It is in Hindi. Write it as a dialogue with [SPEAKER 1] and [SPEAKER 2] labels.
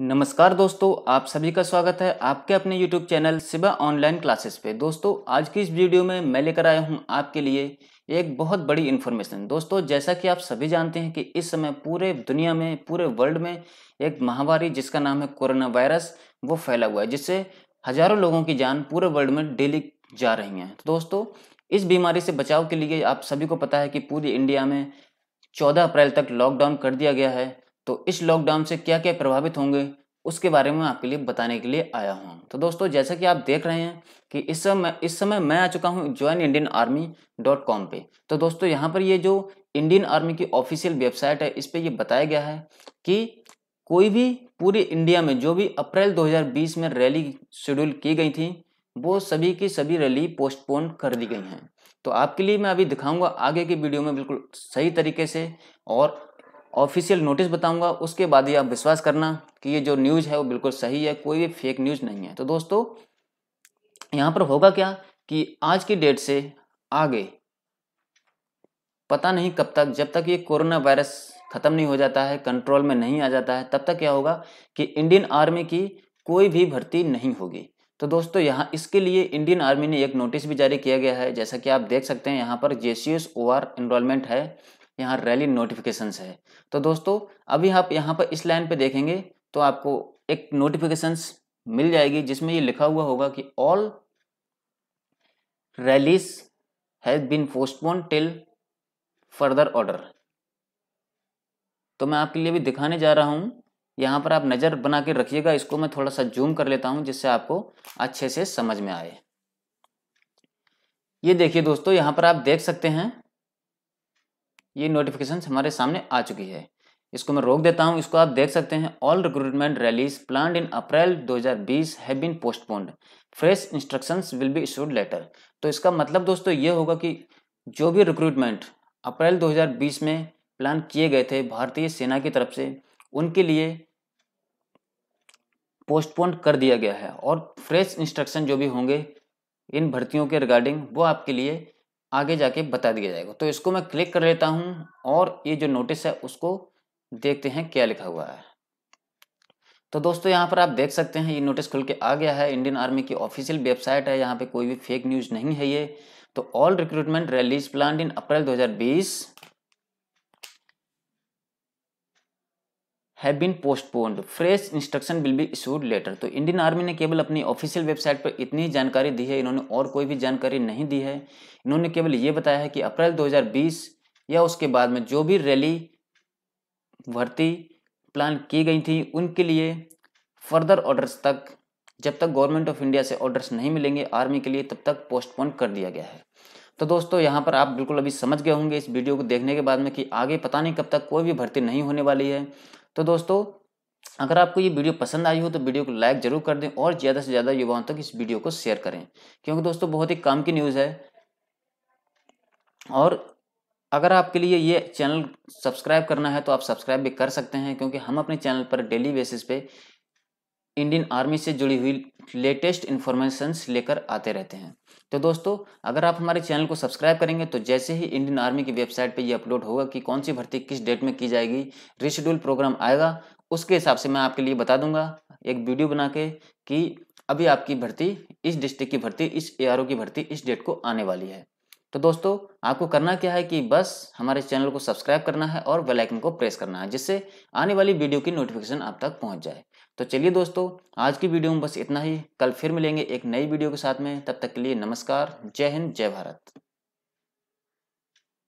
[SPEAKER 1] नमस्कार दोस्तों आप सभी का स्वागत है आपके अपने YouTube channel Siba online classes पे दोस्तों आज की इस वीडियो में मैं लेकर आया हूं आपके लिए एक बहुत बड़ी इन्फॉर्मेशन दोस्तों जैसा कि आप सभी जानते हैं कि इस समय पूरे दुनिया में पूरे वर्ल्ड में एक महामारी जिसका नाम है कोरोना वायरस वो फैला हुआ है जिससे हजारों लोगों की जान पूरे वर्ल्ड में डेली जा रही है तो दोस्तों इस बीमारी से बचाव के लिए आप सभी को पता है कि पूरी इंडिया में चौदह अप्रैल तक लॉकडाउन कर दिया गया है तो इस लॉकडाउन से क्या क्या प्रभावित होंगे उसके बारे में आपके लिए बताने के लिए आया हूँ तो दोस्तों जैसा कि आप देख रहे हैं कि इस समय इस समय मैं आ चुका हूँ join Indian army dot com पर तो दोस्तों यहाँ पर ये जो इंडियन आर्मी की ऑफिशियल वेबसाइट है इस पर यह बताया गया है कि कोई भी पूरे इंडिया में जो भी अप्रैल 2020 में रैली शेड्यूल की गई थी वो सभी की सभी रैली पोस्टपोन कर दी गई हैं तो आपके लिए मैं अभी दिखाऊंगा आगे की वीडियो में बिल्कुल सही तरीके से और ऑफिशियल नोटिस बताऊंगा उसके बाद ही आप विश्वास करना कि ये जो न्यूज़ है वो बिल्कुल सही है कोई भी फेक न्यूज़ नहीं है तो दोस्तों यहां पर होगा क्या कि आज की डेट से आगे पता नहीं कब तक जब तक ये कोरोना वायरस ख़त्म नहीं हो जाता है कंट्रोल में नहीं आ जाता है तब तक क्या होगा कि इंडियन आर्मी की कोई भी भर्ती नहीं होगी तो दोस्तों यहाँ इसके लिए इंडियन आर्मी ने एक नोटिस भी जारी किया गया है जैसा कि आप देख सकते हैं यहाँ पर J C S O R enrolment है यहाँ रैली नोटिफिकेशन है तो दोस्तों अभी आप यहाँ पर इस लाइन पर देखेंगे तो आपको एक नोटिफिकेशन मिल जाएगी जिसमें ये लिखा हुआ होगा कि all rallies has been postpone till further order तो मैं आपके लिए भी दिखाने जा रहा हूँ यहाँ पर आप नज़र बना के रखिएगा इसको मैं थोड़ा सा जूम कर लेता हूँ जिससे आपको अच्छे से समझ में आए ये देखिए दोस्तों यहाँ पर आप देख सकते हैं ये नोटिफिकेशन हमारे सामने आ चुकी है इसको मैं रोक देता हूँ इसको आप देख सकते हैं all recruitment rallies plan in April 2020 have been postponed fresh instructions will be issued later तो इसका मतलब दोस्तों ये होगा कि जो भी रिक्रूटमेंट अप्रैल 2020 में प्लान किए गए थे भारतीय सेना की तरफ से उनके लिए पोस्टपोन कर दिया गया है और फ्रेश इंस्ट्रक्शन जो भी होंगे इन भर्तियों के रिगार्डिंग वो आपके लिए आगे जाके बता दिया जाएगा तो इसको मैं क्लिक कर लेता हूँ और ये जो नोटिस है उसको देखते हैं क्या लिखा हुआ है तो दोस्तों यहाँ पर आप देख सकते हैं ये नोटिस खुल के आ गया है इंडियन आर्मी की ऑफिशियल वेबसाइट है यहाँ पे कोई भी फेक न्यूज़ नहीं है ये तो all recruitment release plan in April 2020 have been postponed fresh instruction will be issued later तो इंडियन आर्मी ने केवल अपनी ऑफिशियल वेबसाइट पर इतनी जानकारी दी है इन्होंने और कोई भी जानकारी नहीं दी है इन्होंने केवल ये बताया है कि अप्रैल 2020 या उसके बाद में जो भी रैली भर्ती प्लान की गई थी उनके लिए फर्दर ऑर्डर्स तक जब तक गवर्नमेंट ऑफ इंडिया से ऑर्डर्स नहीं मिलेंगे आर्मी के लिए तब तक पोस्टपोन कर दिया गया है तो दोस्तों यहाँ पर आप बिल्कुल अभी समझ गए होंगे इस वीडियो को देखने के बाद में कि आगे पता नहीं कब तक कोई भी भर्ती नहीं होने वाली है तो दोस्तों अगर आपको ये वीडियो पसंद आई हो तो वीडियो को लाइक जरूर कर दें और ज़्यादा से ज़्यादा युवाओं तक इस वीडियो को शेयर करें क्योंकि दोस्तों बहुत ही काम की न्यूज़ है और अगर आपके लिए ये चैनल सब्सक्राइब करना है तो आप सब्सक्राइब भी कर सकते हैं क्योंकि हम अपने चैनल पर डेली बेसिस पे इंडियन आर्मी से जुड़ी हुई लेटेस्ट इन्फॉर्मेशन लेकर आते रहते हैं तो दोस्तों अगर आप हमारे चैनल को सब्सक्राइब करेंगे तो जैसे ही इंडियन आर्मी की वेबसाइट पर यह अपलोड होगा कि कौन सी भर्ती किस डेट में की जाएगी रिशेड्यूल प्रोग्राम आएगा उसके हिसाब से मैं आपके लिए बता दूंगा एक वीडियो बना के कि अभी आपकी भर्ती इस डिस्ट्रिक्ट की भर्ती इस ए की भर्ती इस डेट को आने वाली है तो दोस्तों आपको करना क्या है कि बस हमारे चैनल को सब्सक्राइब करना है और बेल आइकन को प्रेस करना है जिससे आने वाली वीडियो की नोटिफिकेशन आप तक पहुंच जाए तो चलिए दोस्तों आज की वीडियो में बस इतना ही कल फिर मिलेंगे एक नई वीडियो के साथ में तब तक के लिए नमस्कार जय हिंद जय भारत